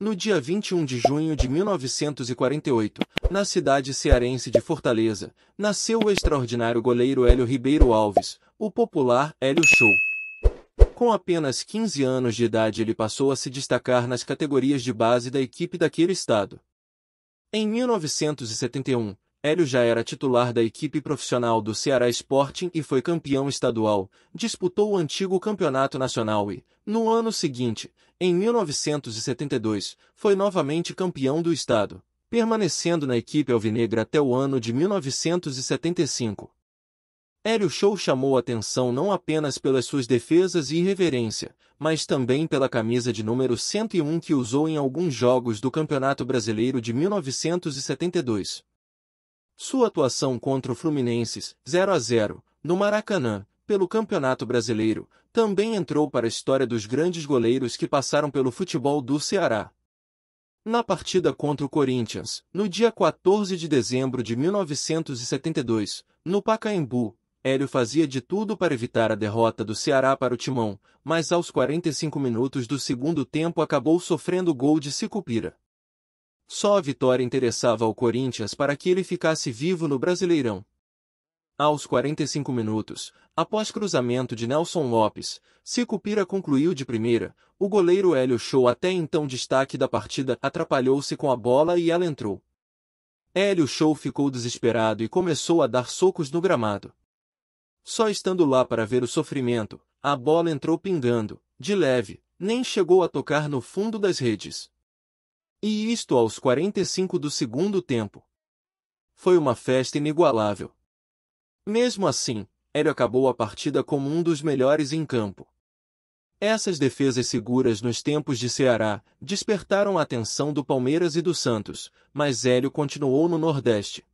No dia 21 de junho de 1948, na cidade cearense de Fortaleza, nasceu o extraordinário goleiro Hélio Ribeiro Alves, o popular Hélio Show. Com apenas 15 anos de idade, ele passou a se destacar nas categorias de base da equipe daquele estado. Em 1971, Hélio já era titular da equipe profissional do Ceará Sporting e foi campeão estadual, disputou o antigo campeonato nacional e, no ano seguinte, em 1972, foi novamente campeão do estado, permanecendo na equipe alvinegra até o ano de 1975. Hélio Show chamou atenção não apenas pelas suas defesas e irreverência, mas também pela camisa de número 101 que usou em alguns jogos do Campeonato Brasileiro de 1972. Sua atuação contra o Fluminense, 0 a 0, no Maracanã, pelo Campeonato Brasileiro, também entrou para a história dos grandes goleiros que passaram pelo futebol do Ceará. Na partida contra o Corinthians, no dia 14 de dezembro de 1972, no Pacaembu, Hélio fazia de tudo para evitar a derrota do Ceará para o Timão, mas aos 45 minutos do segundo tempo acabou sofrendo gol de Sicupira. Só a vitória interessava ao Corinthians para que ele ficasse vivo no Brasileirão. Aos 45 minutos, após cruzamento de Nelson Lopes, Sicupira concluiu de primeira, o goleiro Hélio Show até então destaque da partida atrapalhou-se com a bola e ela entrou. Hélio Show ficou desesperado e começou a dar socos no gramado. Só estando lá para ver o sofrimento, a bola entrou pingando, de leve, nem chegou a tocar no fundo das redes. E isto aos 45 do segundo tempo. Foi uma festa inigualável. Mesmo assim, Hélio acabou a partida como um dos melhores em campo. Essas defesas seguras nos tempos de Ceará despertaram a atenção do Palmeiras e do Santos, mas Hélio continuou no Nordeste.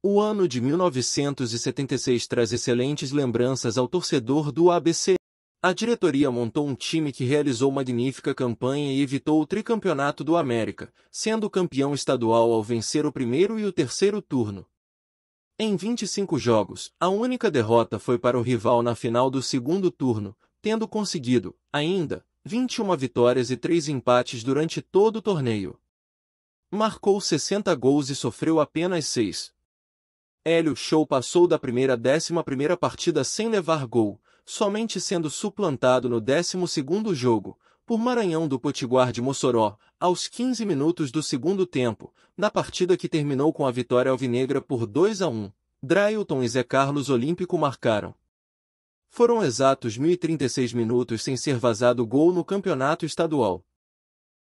O ano de 1976 traz excelentes lembranças ao torcedor do ABC. A diretoria montou um time que realizou magnífica campanha e evitou o tricampeonato do América, sendo campeão estadual ao vencer o primeiro e o terceiro turno. Em 25 jogos, a única derrota foi para o rival na final do segundo turno, tendo conseguido, ainda, 21 vitórias e 3 empates durante todo o torneio. Marcou 60 gols e sofreu apenas 6. Hélio Show passou da primeira décima primeira partida sem levar gol, somente sendo suplantado no 12º jogo, por Maranhão do Potiguar de Mossoró, aos 15 minutos do segundo tempo, na partida que terminou com a vitória alvinegra por 2 a 1. Drailton e Zé Carlos Olímpico marcaram. Foram exatos 1.036 minutos sem ser vazado gol no campeonato estadual.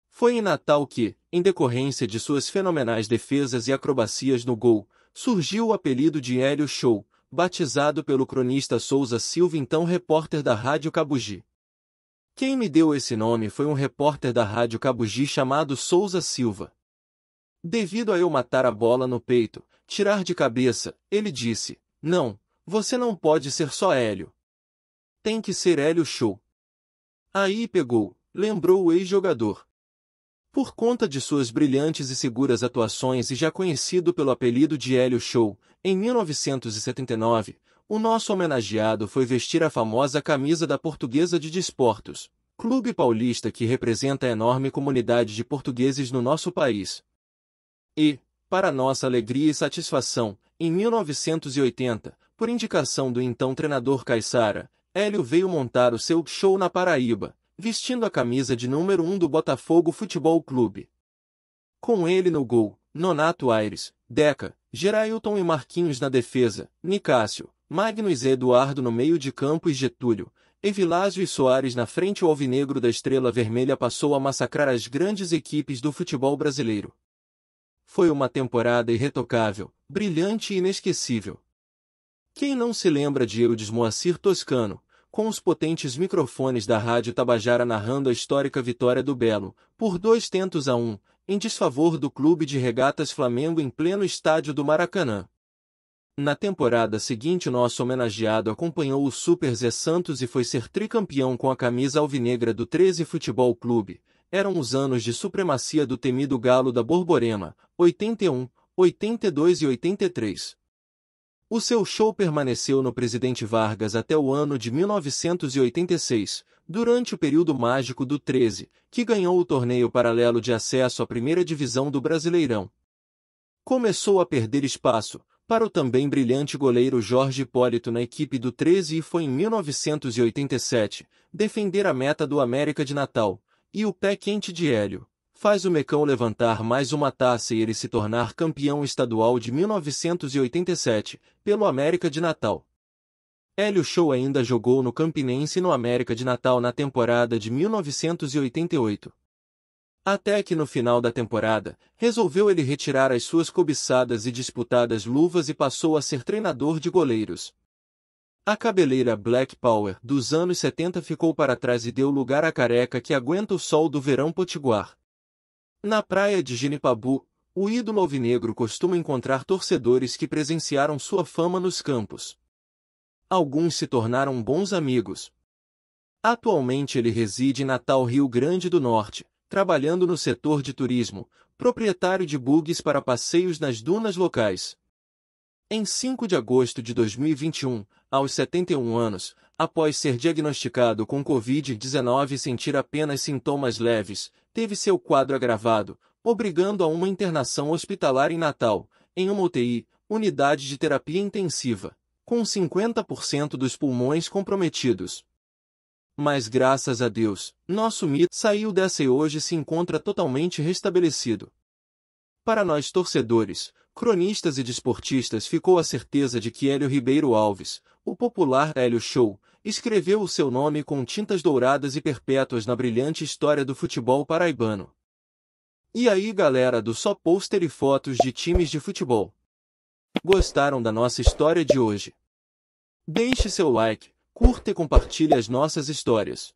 Foi em Natal que, em decorrência de suas fenomenais defesas e acrobacias no gol, surgiu o apelido de Hélio Show, batizado pelo cronista Souza Silva, então repórter da Rádio Cabugi. Quem me deu esse nome foi um repórter da Rádio Cabugi chamado Souza Silva. Devido a eu matar a bola no peito, tirar de cabeça, ele disse: Não, você não pode ser só Hélio. Tem que ser Hélio Show. Aí pegou, lembrou o ex-jogador. Por conta de suas brilhantes e seguras atuações e já conhecido pelo apelido de Hélio Show, em 1979, o nosso homenageado foi vestir a famosa camisa da Portuguesa de Desportos, clube paulista que representa a enorme comunidade de portugueses no nosso país. E, para nossa alegria e satisfação, em 1980, por indicação do então treinador Caixara, Hélio veio montar o seu show na Paraíba, vestindo a camisa de número 1 do Botafogo Futebol Clube. Com ele no gol, Nonato Aires, Deca, Gerailton e Marquinhos na defesa, Nicásio, Magnus e Eduardo no meio de campo e Getúlio, Evilásio e Soares na frente o alvinegro da Estrela Vermelha passou a massacrar as grandes equipes do futebol brasileiro. Foi uma temporada irretocável, brilhante e inesquecível. Quem não se lembra de Eudes Moacir Toscano, com os potentes microfones da Rádio Tabajara narrando a histórica vitória do Belo, por dois tentos a um, em desfavor do Clube de Regatas Flamengo em pleno estádio do Maracanã. Na temporada seguinte, nosso homenageado acompanhou o Super Zé Santos e foi ser tricampeão com a camisa alvinegra do 13 Futebol Clube. Eram os anos de supremacia do temido Galo da Borborema, 81, 82 e 83. O seu show permaneceu no presidente Vargas até o ano de 1986, durante o período mágico do 13, que ganhou o torneio paralelo de acesso à primeira divisão do Brasileirão. Começou a perder espaço para o também brilhante goleiro Jorge Hipólito na equipe do 13 e foi em 1987 defender a meta do América de Natal e o pé quente de Hélio faz o Mecão levantar mais uma taça e ele se tornar campeão estadual de 1987, pelo América de Natal. Hélio Show ainda jogou no Campinense e no América de Natal na temporada de 1988. Até que no final da temporada, resolveu ele retirar as suas cobiçadas e disputadas luvas e passou a ser treinador de goleiros. A cabeleira Black Power dos anos 70 ficou para trás e deu lugar à careca que aguenta o sol do verão potiguar. Na praia de Ginipabu, o ídolo alvinegro costuma encontrar torcedores que presenciaram sua fama nos campos. Alguns se tornaram bons amigos. Atualmente ele reside em Natal, Rio Grande do Norte, trabalhando no setor de turismo, proprietário de bugs para passeios nas dunas locais. Em 5 de agosto de 2021, aos 71 anos, após ser diagnosticado com Covid-19 e sentir apenas sintomas leves, teve seu quadro agravado, obrigando a uma internação hospitalar em Natal, em uma UTI, unidade de terapia intensiva, com 50% dos pulmões comprometidos. Mas graças a Deus, nosso mito saiu dessa e hoje se encontra totalmente restabelecido. Para nós torcedores, cronistas e desportistas ficou a certeza de que Hélio Ribeiro Alves, o popular Hélio Show, escreveu o seu nome com tintas douradas e perpétuas na brilhante história do futebol paraibano. E aí galera do Só Pôster e Fotos de Times de Futebol. Gostaram da nossa história de hoje? Deixe seu like, curta e compartilhe as nossas histórias.